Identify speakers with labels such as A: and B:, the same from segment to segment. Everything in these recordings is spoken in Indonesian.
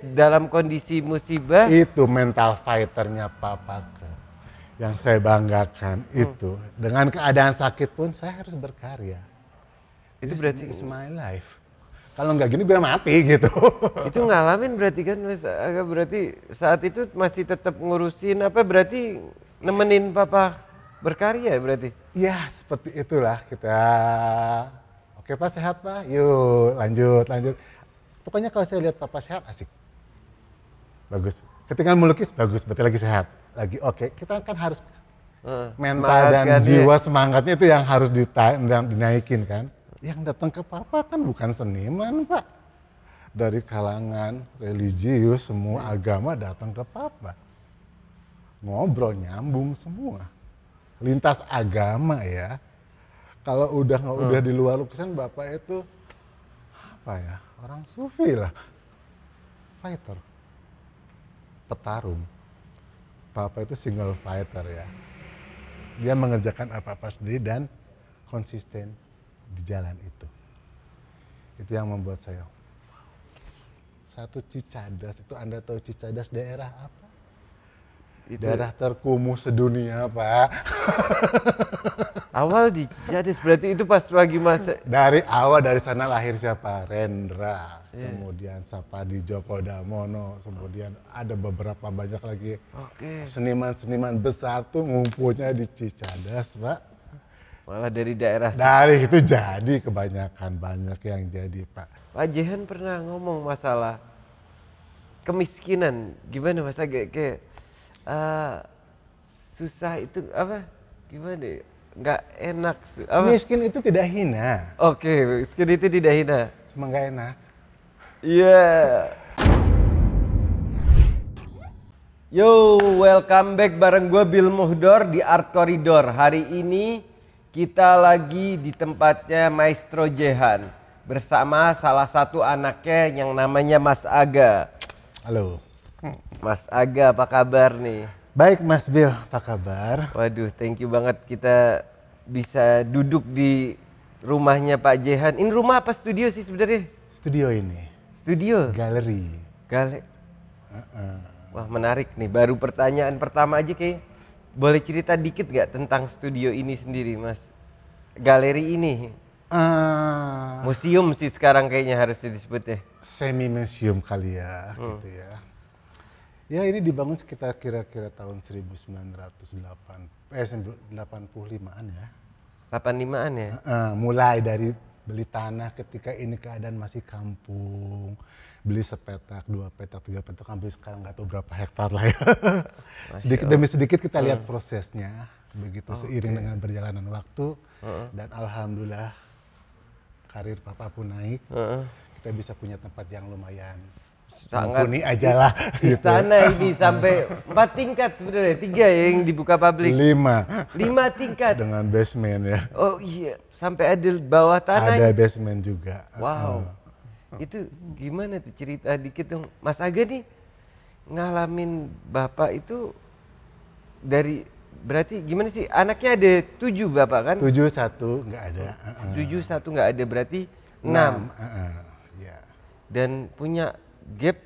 A: dalam kondisi musibah itu mental fighternya papa ke yang saya banggakan hmm. itu dengan keadaan sakit pun saya harus berkarya
B: itu This berarti is my life kalau nggak gini gue mati gitu itu ngalamin berarti kan mas agak berarti saat itu masih tetap ngurusin apa berarti nemenin papa berkarya berarti
A: ya seperti itulah kita oke pak sehat pak yuk lanjut lanjut pokoknya kalau saya lihat papa sehat asik bagus. Ketika melukis bagus, berarti lagi sehat, lagi oke. Okay. Kita kan harus uh, mental dan kan, iya. jiwa ya. semangatnya itu yang harus dinaikin kan. Yang datang ke papa kan bukan seniman pak, dari kalangan religius semua hmm. agama datang ke papa, ngobrol nyambung semua, lintas agama ya. Kalau udah nggak hmm. udah di luar lukisan bapak itu apa ya orang sufi lah, fighter petarung, papa itu single fighter ya. Dia mengerjakan apa-apa sendiri dan konsisten di jalan itu. Itu yang membuat saya. Satu Cicadas itu Anda tahu Cicadas daerah apa? Itu. Daerah terkumuh sedunia, Pak. awal di Ciatis, berarti itu pas lagi masa... Dari awal, dari sana lahir siapa? Rendra, yeah. kemudian di Joko Damono, kemudian ada beberapa banyak lagi okay. seniman-seniman besar tuh ngumpulnya di Cicadas, Pak.
B: Malah dari daerah... Dari itu
A: jadi kebanyakan, banyak yang jadi, Pak.
B: Pak Jehan pernah ngomong masalah kemiskinan, gimana Mas Kayak Eh, susah itu apa gimana ya? nggak enak apa? miskin itu tidak hina oke okay, miskin itu tidak hina cuma nggak enak iya yeah. Yo, welcome back bareng gue Bill Mohdor di Art Corridor. Hari ini kita lagi di tempatnya Maestro Jehan bersama salah satu anaknya yang namanya Mas Aga. Halo. Mas Aga, apa kabar nih?
A: Baik Mas Bill, apa kabar?
B: Waduh, thank you banget kita bisa duduk di rumahnya Pak Jehan. Ini rumah apa studio sih sebenarnya? Studio ini. Studio? Galeri. Galeri. Uh -uh. Wah menarik nih, baru pertanyaan pertama aja kayak boleh cerita dikit gak tentang studio ini sendiri mas? Galeri ini?
A: Uh,
B: museum sih sekarang kayaknya harus disebut ya.
A: Semi museum kali ya, hmm. gitu ya. Ya ini dibangun sekitar kira-kira tahun 1985 eh 85-an ya. 85-an ya? Uh, uh, mulai dari beli tanah ketika ini keadaan masih kampung beli sepetak dua petak tiga petak ambil sekarang nggak tahu berapa hektar lah ya sedikit demi sedikit kita lihat hmm. prosesnya begitu oh, seiring okay. dengan berjalanan waktu uh -uh. dan alhamdulillah karir papa pun naik uh -uh. kita bisa punya tempat yang lumayan sangat ini ajalah gitu ya. istana gitu. ini sampai
B: empat tingkat sebenarnya tiga ya yang dibuka publik
A: lima
B: lima tingkat dengan basement ya oh iya sampai ada bawah tanah ada
A: basement juga
B: wow uh-uh. itu gimana tuh cerita dikit dong Mas Aga nih ngalamin bapak itu dari berarti gimana sih anaknya ada tujuh bapak kan tujuh satu nggak ada uh-uh. tujuh satu nggak ada berarti enam, enam.
A: Uh, uh, yeah.
B: dan punya gap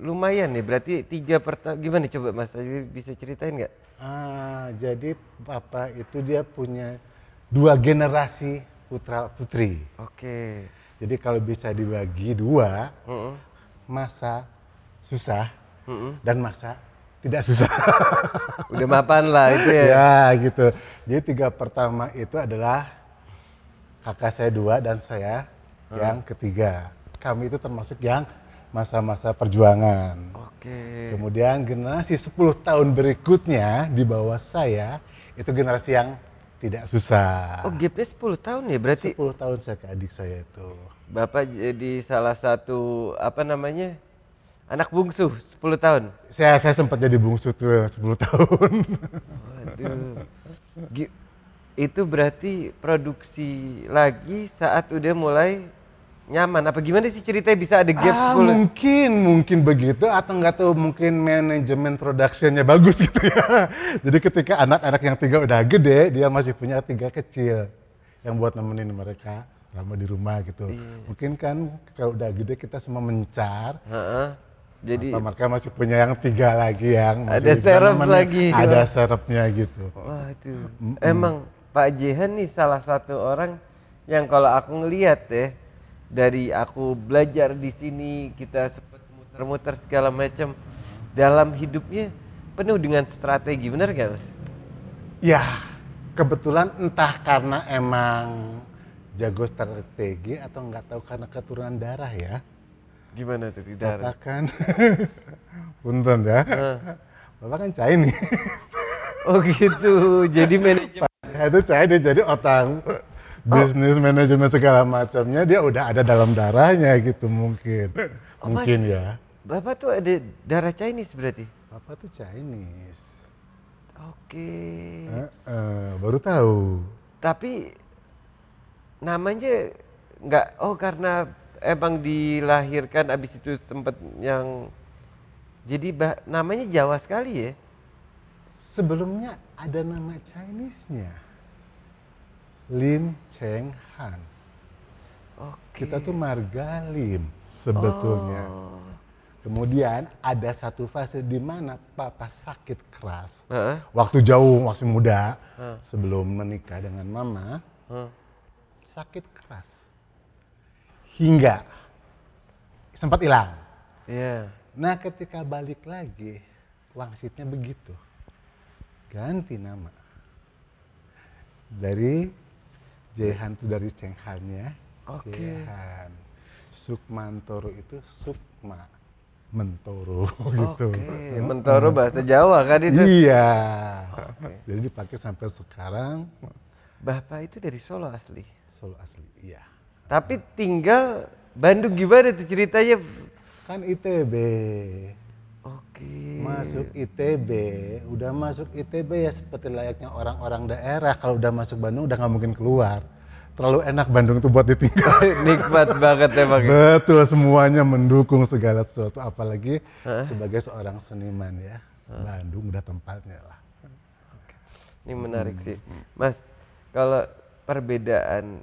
B: lumayan nih berarti tiga pertama gimana coba Mas jadi bisa ceritain nggak?
A: Ah, jadi papa itu dia punya dua generasi putra putri. Oke. Okay. Jadi kalau bisa dibagi dua, mm -mm. masa susah mm -mm. dan masa tidak susah. Udah mapan lah itu ya. ya gitu. Jadi tiga pertama itu adalah kakak saya dua dan saya mm. yang ketiga. Kami itu termasuk yang masa-masa perjuangan. Oke. Kemudian generasi 10 tahun berikutnya di bawah saya
B: itu generasi yang
A: tidak susah. Oh, GP
B: 10 tahun ya berarti? 10 tahun saya ke adik saya itu. Bapak jadi salah satu apa namanya? Anak bungsu 10 tahun.
A: Saya saya sempat jadi bungsu tuh 10 tahun. Waduh.
B: G itu berarti produksi lagi saat udah mulai nyaman apa gimana sih ceritanya bisa ada gap ah, 10?
A: mungkin mungkin begitu atau nggak tuh mungkin manajemen productionnya bagus gitu ya jadi ketika anak-anak yang tiga udah gede dia masih punya tiga kecil yang buat nemenin mereka lama di rumah gitu iya. mungkin kan kalau udah gede kita semua mencar uh jadi Mata mereka masih punya yang tiga lagi yang masih ada serap lagi ada serapnya gitu
B: waduh mm -mm. emang Pak Jehan nih salah satu orang yang kalau aku ngelihat ya dari aku belajar di sini kita sempat muter-muter segala macam dalam hidupnya penuh dengan strategi benar gak mas?
A: Ya kebetulan entah karena emang jago strategi atau nggak tahu karena keturunan darah ya gimana tuh di darah? Bapak kan punten ya Bapak kan Chinese oh gitu jadi manajemen itu Chinese jadi otak bisnis oh. manajemen segala macamnya dia udah ada dalam darahnya gitu mungkin. Eh, oh, mungkin ya.
B: Bapak tuh ada darah Chinese berarti? Bapak tuh Chinese. Oke. Okay. Uh, uh, baru tahu. Tapi namanya nggak oh karena emang dilahirkan abis itu sempet yang jadi bah, namanya Jawa sekali ya. Sebelumnya ada nama Chinese-nya.
A: Lim Cheng Han. Okay. Kita tuh marga Lim sebetulnya. Oh. Kemudian ada satu fase di mana papa sakit keras. Uh-huh. Waktu jauh masih muda, uh. sebelum menikah dengan mama, uh. sakit keras. Hingga sempat hilang. Yeah. Nah, ketika balik lagi, wangsitnya begitu. Ganti nama. Dari Jehan itu dari Cenghannya. Oke. Okay. Jehan. Sukmantoro itu Sukma Mentoro gitu. Okay. Mentoro nah. bahasa Jawa kan itu. Iya. Okay. Jadi
B: dipakai sampai sekarang. Bapak itu dari Solo asli.
A: Solo asli, iya.
B: Tapi tinggal Bandung gimana tuh ceritanya? Kan ITB.
A: Oke. Okay masuk ITB, iya. udah masuk ITB ya seperti layaknya orang-orang daerah. Kalau udah masuk Bandung udah nggak mungkin keluar. Terlalu enak Bandung tuh buat ditinggal. Nikmat banget ya Pak. Betul, semuanya mendukung segala sesuatu. Apalagi huh? sebagai seorang seniman ya. Huh? Bandung udah tempatnya lah.
B: Ini menarik hmm. sih. Mas, kalau perbedaan,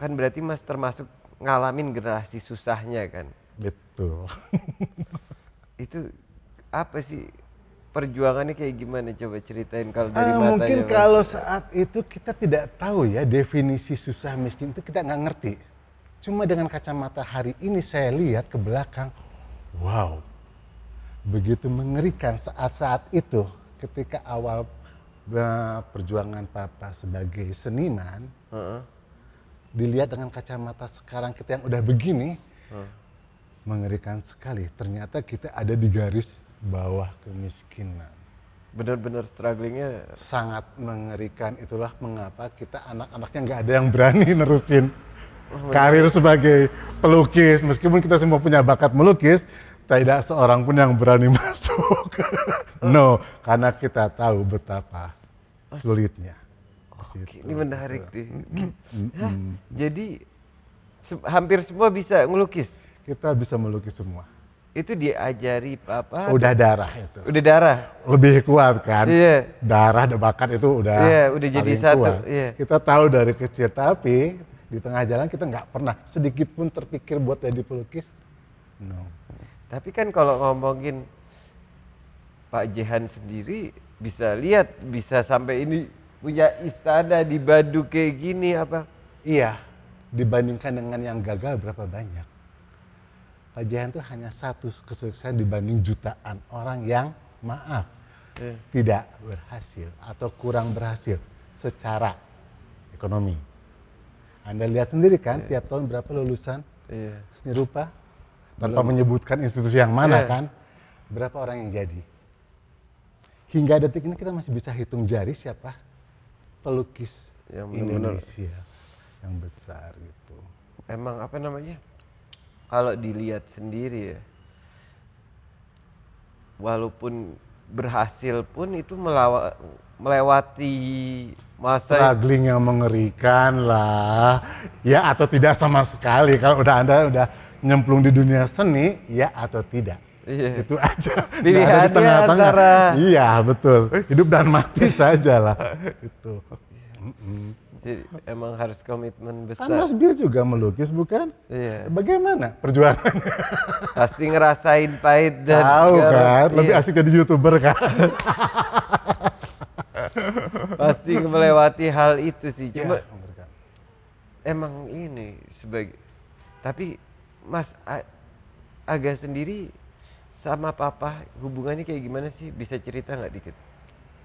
B: kan berarti Mas termasuk ngalamin generasi susahnya kan?
A: Betul.
B: itu apa sih perjuangannya kayak gimana coba ceritain kalau dari ah, mungkin ya, kalau
A: mas. saat itu kita tidak tahu ya definisi susah miskin itu kita nggak ngerti cuma dengan kacamata hari ini saya lihat ke belakang wow begitu mengerikan saat-saat itu ketika awal eh, perjuangan papa sebagai seniman uh -uh. dilihat dengan kacamata sekarang kita yang udah begini uh. mengerikan sekali ternyata kita ada di garis bawah kemiskinan. Benar-benar strugglingnya sangat mengerikan. Itulah mengapa kita anak-anaknya nggak ada yang berani nerusin oh, karir sebagai pelukis. Meskipun kita semua punya bakat melukis, tidak seorang pun yang berani masuk. no, karena kita tahu betapa sulitnya. Oh, okay.
B: Ini menarik deh. Mm -hmm. Jadi hampir semua bisa melukis. Kita bisa melukis semua itu diajari apa? Udah darah itu.
A: Udah darah. Lebih kuat kan? Iya. Darah Darah debakan itu udah. Iya, udah jadi satu. Kuat. Iya. Kita tahu dari kecil tapi di tengah jalan kita nggak pernah sedikit pun terpikir buat jadi pelukis.
B: No. Tapi kan kalau ngomongin Pak Jehan sendiri bisa lihat bisa sampai ini punya istana di Bandung kayak gini apa? Iya. Dibandingkan
A: dengan yang gagal berapa banyak? Pak itu hanya satu kesuksesan dibanding jutaan orang yang maaf yeah. tidak berhasil atau kurang berhasil secara ekonomi. Anda lihat sendiri kan yeah. tiap tahun berapa lulusan yeah. seni rupa tanpa Belum. menyebutkan institusi yang mana yeah. kan berapa orang yang jadi. Hingga detik ini kita masih bisa hitung jari siapa pelukis yang Indonesia yang besar gitu.
B: Emang apa namanya? kalau dilihat sendiri ya walaupun berhasil pun itu melewati masa struggling
A: yang mengerikan lah ya atau tidak sama sekali kalau udah anda udah nyemplung di dunia seni ya atau tidak
B: iya. itu aja pilihannya di tengah-tengah antara...
A: iya betul hidup dan mati saja
B: lah itu mm -mm. Jadi emang harus komitmen kan besar. Kan Mas Bir juga
A: melukis bukan?
B: Iya. Bagaimana Perjuangan. Pasti ngerasain pahit dan Tahu kan, iya. lebih asik
A: jadi YouTuber kan.
B: Pasti melewati hal itu sih. Cuma ya, emang ini sebagai tapi Mas Aga sendiri sama papa hubungannya kayak gimana sih? Bisa cerita nggak dikit?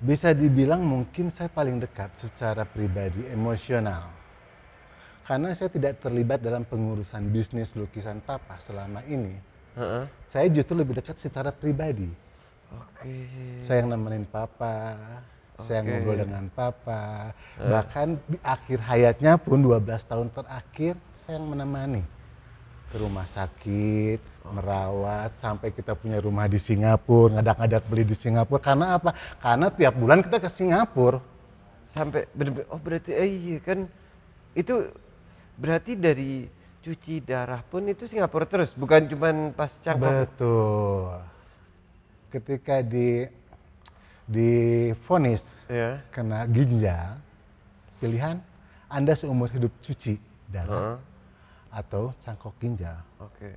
A: bisa dibilang mungkin saya paling dekat secara pribadi emosional karena saya tidak terlibat dalam pengurusan bisnis lukisan papa selama ini uh-uh. saya justru lebih dekat secara pribadi
B: okay. saya yang
A: nemenin papa
B: okay. saya yang ngobrol dengan
A: papa uh. bahkan di akhir hayatnya pun 12 tahun terakhir saya yang menemani ke rumah sakit, merawat, sampai kita punya rumah di Singapura, ngadak-ngadak beli di Singapura. Karena apa? Karena tiap bulan kita ke Singapura.
B: Sampai bener-bener, oh berarti eh, iya kan itu berarti dari cuci darah pun itu Singapura terus, bukan cuma pas cangkok.
A: Betul. Ketika di di vonis yeah. kena ginjal, pilihan Anda seumur hidup cuci darah. Uh -huh atau cangkok ginjal. Oke. Okay.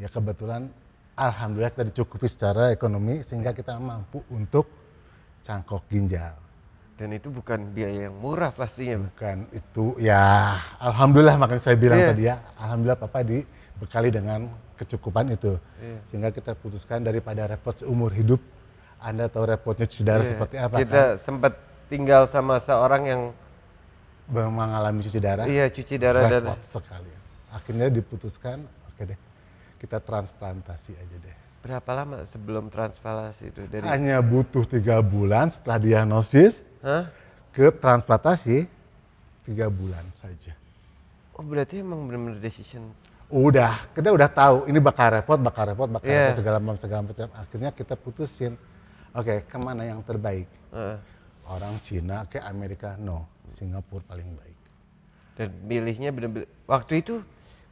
A: Ya kebetulan alhamdulillah kita dicukupi secara ekonomi sehingga kita mampu untuk cangkok ginjal.
B: Dan itu bukan biaya yang murah pastinya. Bukan
A: itu ya alhamdulillah makanya saya bilang yeah. tadi ya alhamdulillah papa dibekali dengan kecukupan itu. Yeah. Sehingga kita putuskan daripada repot seumur hidup. Anda tahu repotnya cedera yeah. Iya. seperti apa? Kita kan?
B: sempat tinggal sama seorang yang
A: mengalami cuci darah. Iya, cuci darah repot dan sekali akhirnya diputuskan oke deh kita transplantasi aja deh
B: berapa lama sebelum transplantasi itu dari hanya
A: butuh tiga bulan setelah diagnosis Hah? ke transplantasi tiga bulan saja
B: oh berarti emang benar-benar decision
A: udah kita udah tahu ini bakal repot bakal repot bakal yeah. repot, segala macam segala macam akhirnya kita putusin oke okay, kemana yang terbaik uh. orang Cina
B: ke Amerika no Singapura paling baik dan milihnya benar-benar waktu itu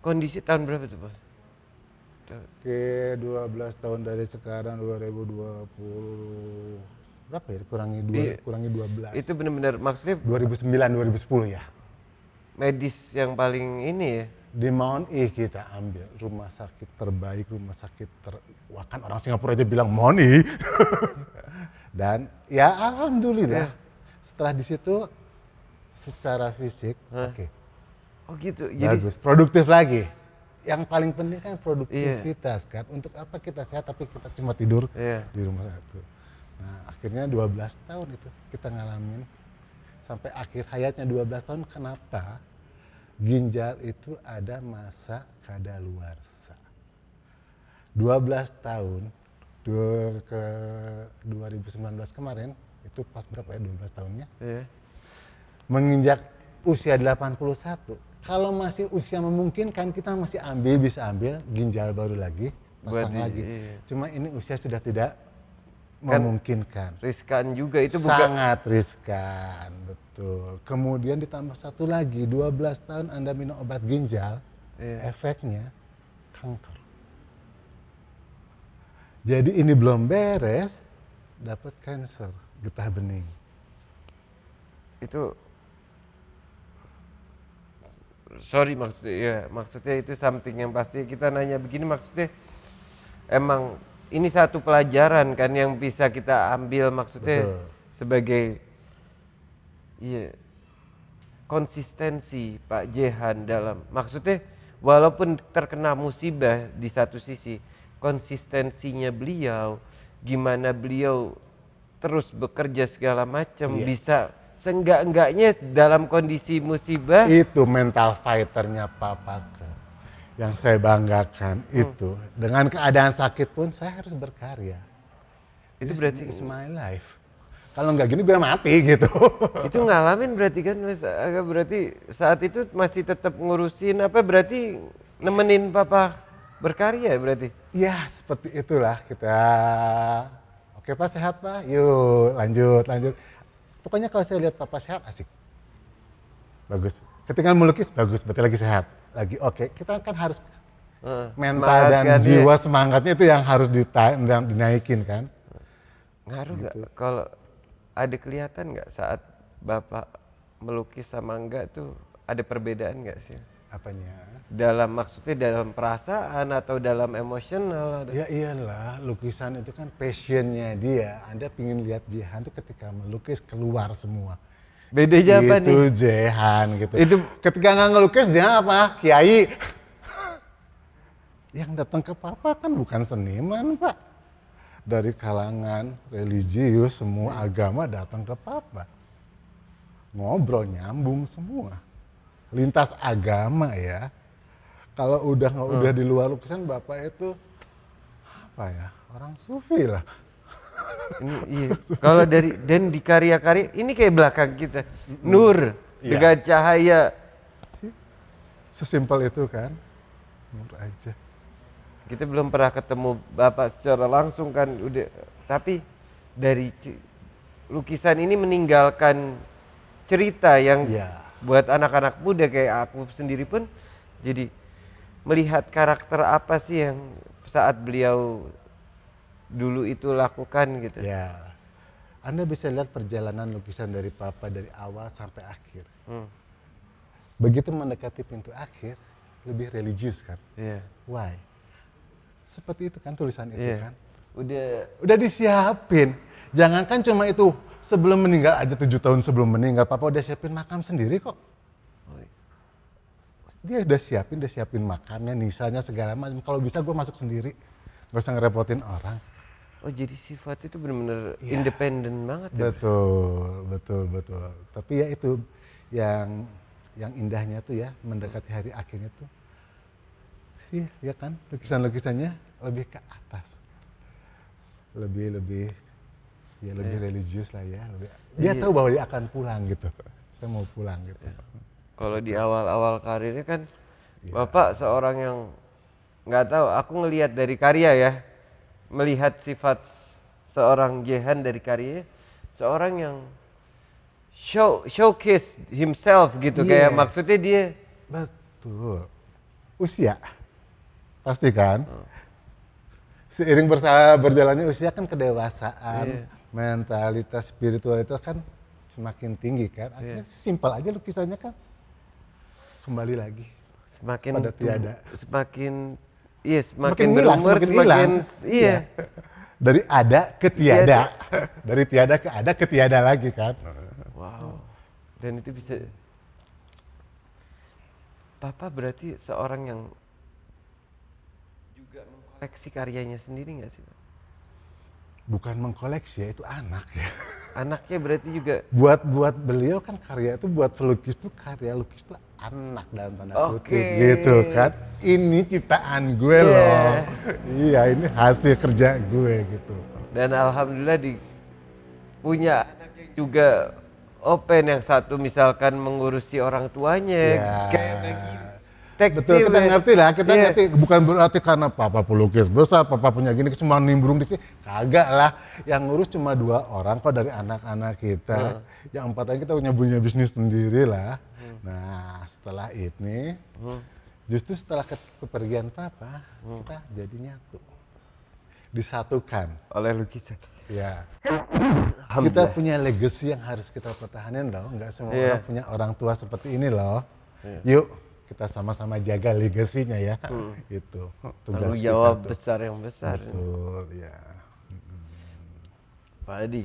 B: Kondisi tahun berapa tuh, Bos? Oke,
A: 12 tahun dari
B: sekarang 2020 berapa ya? Iya. Kurangi dua, Di, kurangi 12.
A: Itu benar-benar maksudnya 2009 2010 ya.
B: Medis yang paling ini ya.
A: Di Mount E kita ambil rumah sakit terbaik, rumah sakit ter Wah, kan orang Singapura aja bilang Mount E. Dan ya alhamdulillah. Ya. Setelah di situ secara fisik, oke. Okay Oh gitu. Bagus. Jadi produktif lagi. Yang paling penting kan produktivitas iya. kan. Untuk apa kita sehat tapi kita cuma tidur iya. di rumah satu. Nah, akhirnya 12 tahun itu kita ngalamin sampai akhir hayatnya 12 tahun kenapa? Ginjal itu ada masa kadaluarsa. 12 tahun dua, ke 2019 kemarin itu pas berapa ya 12 tahunnya? Iya. Menginjak usia 81 kalau masih usia memungkinkan kita masih ambil bisa ambil ginjal baru lagi pasang Badi, lagi. Iya. Cuma ini usia sudah tidak kan memungkinkan.
B: Riskan juga itu bukan sangat riskan,
A: betul. Kemudian ditambah satu lagi 12 tahun Anda minum obat ginjal, iya. efeknya kanker. Jadi ini belum beres dapat kanker getah bening.
B: Itu sorry maksudnya ya maksudnya itu something yang pasti kita nanya begini maksudnya emang ini satu pelajaran kan yang bisa kita ambil maksudnya Betul. sebagai ya konsistensi Pak Jehan dalam maksudnya walaupun terkena musibah di satu sisi konsistensinya beliau gimana beliau terus bekerja segala macam iya. bisa
A: seenggak-enggaknya dalam kondisi musibah itu mental fighternya Pak Pak yang saya banggakan hmm. itu dengan keadaan sakit pun saya harus berkarya
B: itu This berarti it's
A: my life
B: kalau nggak gini gue mati gitu itu ngalamin berarti kan mas eh, berarti saat itu masih tetap ngurusin apa berarti nemenin papa berkarya berarti ya seperti
A: itulah kita oke pak sehat pak yuk lanjut lanjut Pokoknya kalau saya lihat papa sehat asik. Bagus. Ketika melukis bagus, berarti lagi sehat. Lagi oke. Okay. Kita
B: kan harus uh, mental dan kan ya? jiwa ya.
A: semangatnya itu yang harus dinaikin kan.
B: Ngaruh nggak gitu. kalau ada kelihatan nggak saat bapak melukis sama enggak tuh ada perbedaan nggak sih? apanya dalam maksudnya dalam perasaan atau dalam emosional ya
A: iyalah lukisan itu kan passionnya dia anda ingin lihat Jihan itu ketika melukis keluar semua Beda gitu, apa nih itu Jihan gitu itu ketika nggak ngelukis dia apa kiai yang datang ke papa kan bukan seniman pak dari kalangan religius semua hmm. agama datang ke papa ngobrol nyambung semua lintas agama ya.
B: Kalau udah nggak udah hmm. di luar
A: lukisan bapak itu apa ya orang
B: sufi lah. Ini, iya. Kalau dari dan di karya-karya ini kayak belakang kita nur hmm nur ya. cahaya sesimpel itu kan nur aja. Kita belum pernah ketemu bapak secara langsung kan udah tapi dari lukisan ini meninggalkan cerita yang Ya buat anak-anak muda kayak aku sendiri pun jadi melihat karakter apa sih yang saat beliau dulu itu lakukan gitu. Ya. Anda bisa lihat perjalanan lukisan dari
A: papa dari awal sampai akhir. Hmm. Begitu mendekati pintu akhir, lebih religius kan. Yeah. Why? Seperti itu kan tulisan itu yeah. kan. Udah udah disiapin. Jangankan cuma itu, sebelum meninggal aja tujuh tahun sebelum meninggal, papa udah siapin makam sendiri kok. Dia udah siapin, udah siapin makamnya, nisanya segala macam. Kalau bisa gue masuk sendiri, gak usah ngerepotin
B: orang. Oh jadi sifat itu benar-benar ya, independen banget ya. Betul, betul, betul.
A: Tapi ya itu yang yang indahnya tuh ya mendekati hari akhirnya tuh sih ya kan lukisan-lukisannya lebih ke atas lebih lebih ya lebih yeah. religius lah ya lebih, dia iya. tahu bahwa dia akan pulang gitu saya mau pulang gitu iya.
B: kalau di awal-awal karirnya kan yeah. bapak seorang yang nggak tahu aku ngelihat dari karya ya melihat sifat seorang Jehan dari karya seorang yang show showcase himself gitu yes. kayak maksudnya dia
A: betul usia pasti kan hmm
B: seiring berjalannya
A: usia kan kedewasaan, yeah. mentalitas spiritualitas kan semakin tinggi kan. Iya. Akhirnya yeah. simpel aja lukisannya kan
B: kembali lagi. Semakin pada tiada. Semakin iya semakin, semakin berumur semakin, semakin ilang. iya.
A: Dari ada ke tiada. tiada. Dari tiada ke ada ke tiada lagi kan. Wow.
B: Dan itu bisa Papa berarti seorang yang mengkoleksi karyanya sendiri nggak sih Pak?
A: Bukan mengkoleksi ya, itu anak ya.
B: Anaknya berarti juga
A: buat buat beliau kan karya itu buat pelukis tuh karya lukis tuh
B: anak dalam tanda okay. kutip gitu kan.
A: Ini ciptaan gue yeah. loh. iya, ini hasil kerja gue
B: gitu. Dan alhamdulillah di punya anaknya juga open yang satu misalkan mengurusi orang tuanya yeah. kayak perspektif. Betul,
A: kita ya. ngerti lah, kita yeah. ngerti. Bukan berarti karena papa pelukis besar, papa punya gini, semua nimbrung di sini. Kagak lah. Yang ngurus cuma dua orang kok dari anak-anak kita. Hmm. Yang empat lagi kita punya punya bisnis sendiri lah. Hmm. Nah, setelah ini, hmm. justru setelah kepergian papa, hmm. kita jadi nyatu. Disatukan. Oleh lukisan. Ya. kita punya legacy yang harus kita pertahankan loh. Nggak semua yeah. orang punya orang tua seperti ini loh. Yeah. Yuk kita sama-sama jaga legasinya ya. Hmm. Itu tugas kita jawab tuh. besar yang besar.
B: Betul, ya. Hmm. Pak Adi.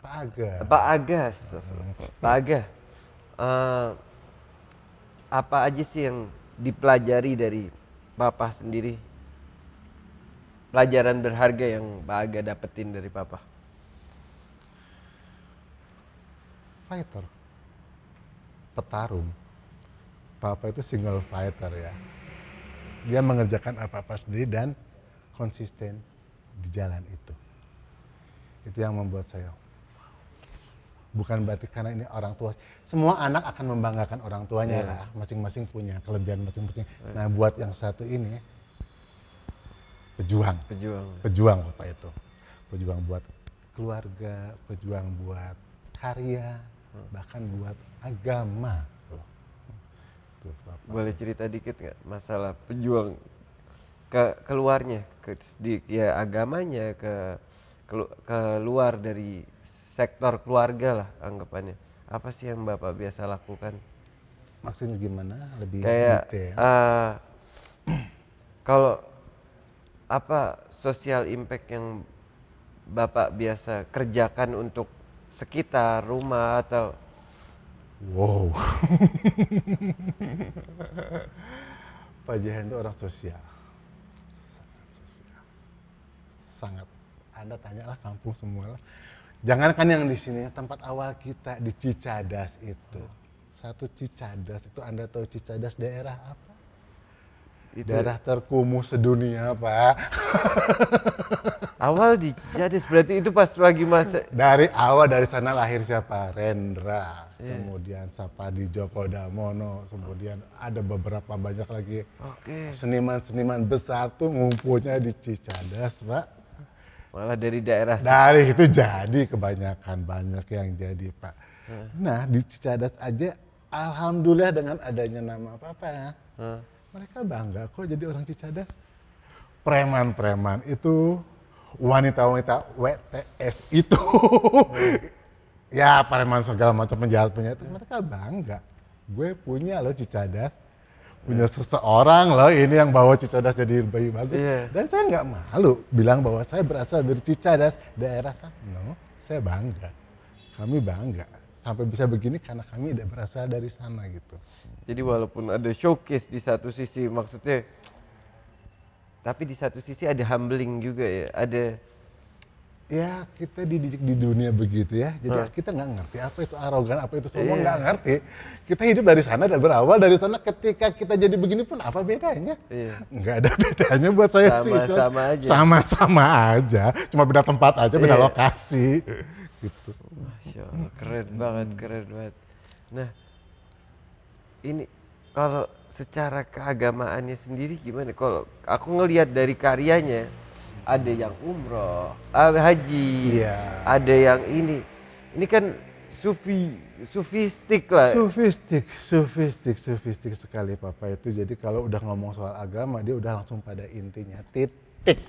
B: Pak Aga. Pak Agas. Pak Aga. Uh, apa aja sih yang dipelajari dari Papa sendiri? Pelajaran berharga yang Pak Aga dapetin dari Papa?
A: Fighter. Petarung papa itu single fighter ya. Dia mengerjakan apa-apa sendiri dan konsisten di jalan itu. Itu yang membuat saya bukan berarti karena ini orang tua. Semua anak akan membanggakan orang tuanya yeah. lah, masing-masing punya kelebihan masing-masing. Iya. Nah, buat yang satu ini pejuang. Pejuang. Pejuang Bapak itu. Pejuang buat keluarga, pejuang buat karya, hmm. bahkan buat agama.
B: Tuh, Boleh cerita dikit nggak masalah pejuang ke keluarnya ke di ya agamanya ke kelu, keluar dari sektor keluarga lah anggapannya. Apa sih yang Bapak biasa lakukan?
A: Maksudnya gimana? Lebih kayak
B: Uh, kalau apa sosial impact yang Bapak biasa kerjakan untuk sekitar rumah atau wow
A: Pak Jihan itu orang sosial sangat sosial sangat anda tanyalah kampung semua jangankan yang di sini tempat awal kita di Cicadas itu satu Cicadas itu anda tahu Cicadas daerah apa itu. Daerah terkumuh sedunia, Pak. awal di Cicadas berarti itu pas lagi masa... Dari awal dari sana lahir siapa? Rendra, yeah. kemudian di Joko Damono, kemudian ada beberapa banyak lagi okay. seniman-seniman besar tuh ngumpulnya di Cicadas, Pak.
B: Malah dari daerah Dari itu jadi
A: kebanyakan, banyak yang jadi, Pak. Nah, di Cicadas aja, Alhamdulillah dengan adanya nama Papa. Ya. huh mereka bangga kok jadi orang Cicadas. Preman-preman itu wanita-wanita WTS itu. Hmm. ya preman segala macam penjahat-penjahat, hmm. mereka bangga. Gue punya loh Cicadas. Punya hmm. seseorang loh ini yang bawa Cicadas jadi bayi bagus. Yeah. Dan saya nggak malu bilang bahwa saya berasal dari Cicadas, daerah sana. No, saya bangga. Kami bangga sampai bisa begini karena kami tidak berasal dari sana gitu.
B: Jadi walaupun ada showcase di satu sisi maksudnya tapi di satu sisi ada humbling juga ya, ada
A: ya kita dididik di dunia begitu ya jadi hmm. kita nggak ngerti apa itu arogan apa itu semua iya. nggak yeah. ngerti kita hidup dari sana dan berawal dari sana ketika kita jadi begini pun apa bedanya iya. nggak yeah. ada bedanya buat saya sama, sih sama aja sama sama aja cuma beda tempat aja beda yeah. lokasi gitu Masya Allah, keren
B: hmm. banget keren banget nah ini kalau secara keagamaannya sendiri gimana kalau aku ngelihat dari karyanya ada yang umroh ah, haji yeah. ada yang ini ini kan sufi sufistik lah
A: sufistik sufistik sufistik sekali papa itu jadi kalau udah ngomong soal agama dia udah langsung pada intinya titik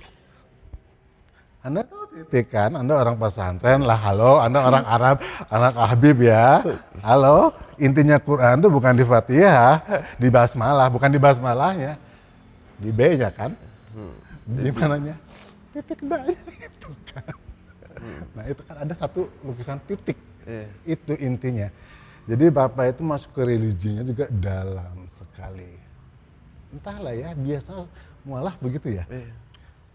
A: anda tahu titik kan, Anda orang pesantren lah, halo, Anda orang Arab, anak Habib ya, halo, intinya Quran itu bukan di Fatihah, di Basmalah, bukan di Basmalah ya di B-nya kan, hmm, di mananya, titik banyak itu kan. Nah itu kan ada satu lukisan titik, iya. itu intinya. Jadi Bapak itu masuk ke religinya juga dalam sekali. Entahlah ya, biasa mualaf begitu ya. Iya.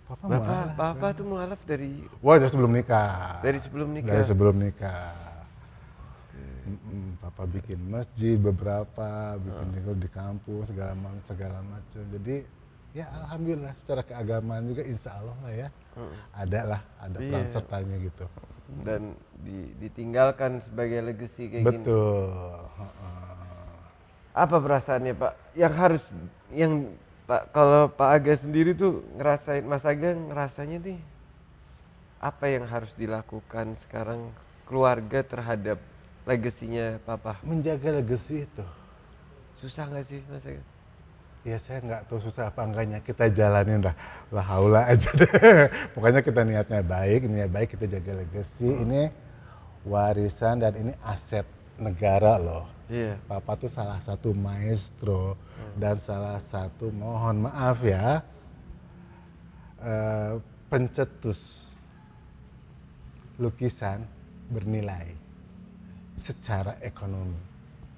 A: Papa, Bapak, mualaf, Bapak tuh mualaf dari Wah, dari sebelum nikah. Dari sebelum nikah. Dari sebelum nikah. Mm -mm, Papa bikin masjid beberapa, bikin uh. di kampung segala macam segala macam. Jadi ya alhamdulillah secara keagamaan juga insya Allah lah ya. Hmm. Ada lah,
B: ada yeah. Iya. sertanya gitu. Dan di, ditinggalkan sebagai legacy kayak Betul. gini. Betul. Apa perasaannya Pak? Yang harus yang Pak kalau Pak Aga sendiri tuh ngerasain Mas Aga ngerasanya nih apa yang harus dilakukan sekarang keluarga terhadap legasinya Papa?
A: Menjaga legasi itu. Susah nggak sih Mas Aga? Ya saya nggak tahu susah apa enggaknya kita jalanin lah lah haula aja deh. Pokoknya kita niatnya baik, niat baik kita jaga legasi. Hmm. Ini warisan dan ini aset negara loh. Iya. Papa tuh salah satu maestro hmm. dan salah satu mohon maaf ya uh, pencetus
B: lukisan bernilai secara ekonomi.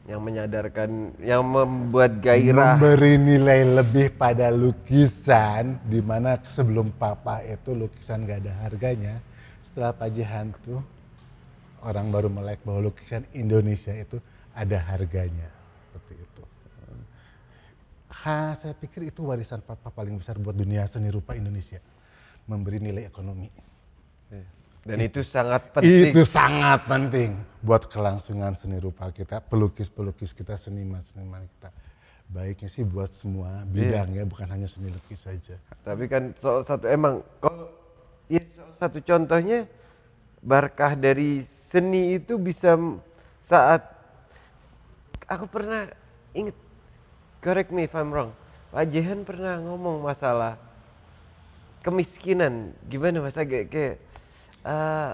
B: Yang menyadarkan, yang membuat gairah. Memberi
A: nilai lebih pada lukisan, di mana sebelum papa itu lukisan gak ada harganya. Setelah Paji tuh orang baru melek bahwa lukisan Indonesia itu ada harganya seperti itu. Ha, saya pikir itu warisan papa paling besar buat dunia seni rupa Indonesia, memberi nilai ekonomi.
B: Iya. Dan It, itu sangat penting. Itu sangat penting
A: buat kelangsungan seni rupa kita, pelukis-pelukis kita, seniman-seniman kita baiknya sih buat semua bidang yeah. ya bukan hanya seni lukis saja tapi
B: kan salah satu emang kalau ya salah satu contohnya berkah dari seni itu bisa saat aku pernah inget correct me if I'm wrong Pak Jehan pernah ngomong masalah kemiskinan gimana masa kayak, kayak uh, eh,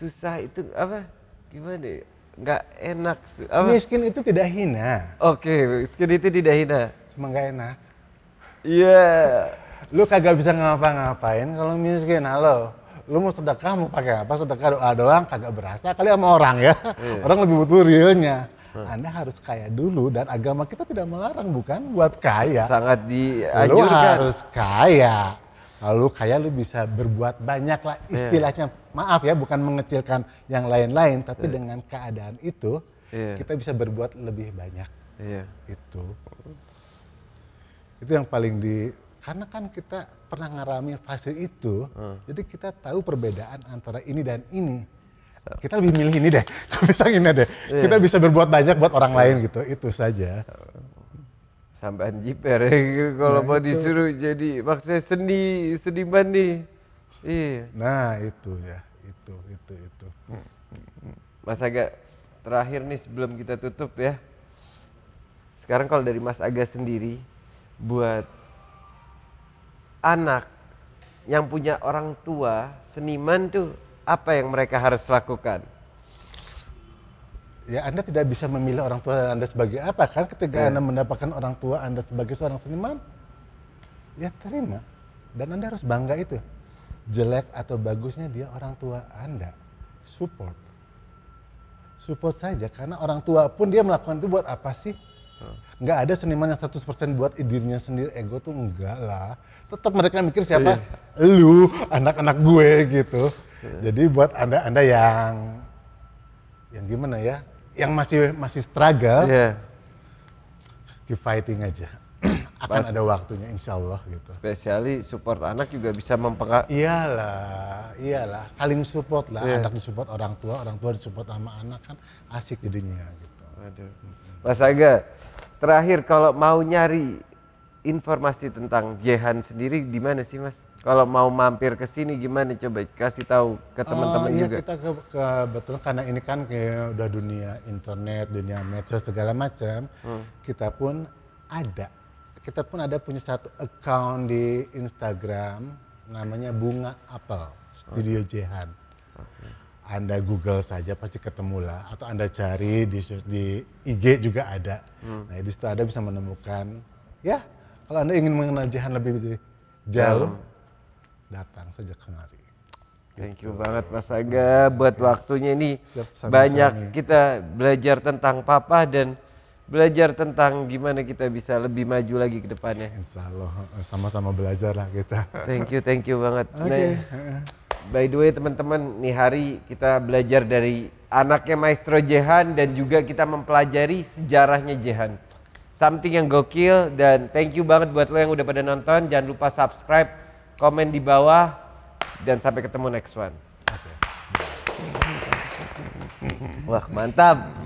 B: susah itu apa gimana nggak enak apa? miskin itu tidak hina oke okay, miskin itu tidak hina cuma nggak enak
A: iya yeah. lu kagak bisa ngapa-ngapain kalau miskin halo lu mau sedekah mau pakai apa sedekah doa doang kagak berasa kali sama orang ya iya. orang lebih butuh realnya hmm. anda harus kaya dulu dan agama kita tidak melarang bukan buat kaya sangat dianjurkan lu harus kaya lalu kaya lu bisa berbuat banyak lah iya. istilahnya yeah. maaf ya bukan mengecilkan yang lain-lain tapi yeah. dengan keadaan itu yeah. kita bisa berbuat lebih banyak yeah. itu itu yang paling di karena kan kita pernah ngarami fase itu, hmm. jadi kita tahu perbedaan antara ini dan ini. Kita lebih milih ini deh, bisa ini deh. Iya. Kita bisa berbuat banyak buat orang lain gitu, itu saja. Sampai jiper ya, kalau nah, mau itu.
B: disuruh jadi maksudnya seni, sedih mandi. Iya.
A: Nah itu ya, itu, itu, itu.
B: Mas Aga, terakhir nih sebelum kita tutup ya. Sekarang kalau dari Mas Aga sendiri, buat anak yang punya orang tua seniman tuh apa yang mereka harus lakukan?
A: Ya Anda tidak bisa memilih orang tua Anda sebagai apa kan ketika ya. Anda mendapatkan orang tua Anda sebagai seorang seniman ya terima dan Anda harus bangga itu. Jelek atau bagusnya dia orang tua Anda. Support. Support saja karena orang tua pun dia melakukan itu buat apa sih? nggak ada seniman yang 100% buat dirinya sendiri ego eh, tuh enggak lah tetap mereka mikir siapa yeah. lu anak-anak gue gitu yeah. jadi buat anda anda yang yang gimana ya yang masih masih struggle yeah. keep fighting aja akan ada waktunya insya Allah gitu
B: spesiali support anak juga bisa mempengaruhi iyalah iyalah
A: saling support lah yeah. anak disupport orang tua orang tua disupport sama anak kan asik jadinya gitu
B: Aduh. Mas Aga, Terakhir kalau mau nyari informasi tentang Jehan sendiri di mana sih Mas? Kalau mau mampir ke sini gimana coba kasih tahu ke eh, teman-teman uh, iya, juga. kita
A: ke, ke betul karena ini kan kayak udah dunia internet, dunia medsos segala macam. Hmm. Kita pun ada. Kita pun ada punya satu account di Instagram namanya Bunga Apel Studio okay. Jehan. Okay. Anda Google saja pasti ketemu lah atau Anda cari hmm. di di IG juga ada. Hmm. Nah, di situ Anda bisa menemukan ya
B: kalau Anda ingin mengenal Jihan lebih jauh hmm.
A: datang saja kemari.
B: Thank you gitu. banget Mas nah, Aga buat okay. waktunya ini. Siap, Banyak kita belajar tentang papa dan belajar tentang gimana kita bisa lebih maju lagi ke depannya. Insya Allah
A: sama-sama belajar lah kita. Thank you,
B: thank you banget. Okay. Nah, by the way teman-teman ini hari kita belajar dari anaknya Maestro Jehan dan juga kita mempelajari sejarahnya Jehan. Something yang gokil dan thank you banget buat lo yang udah pada nonton. Jangan lupa subscribe, komen di bawah dan sampai ketemu next one. Wah, mantap.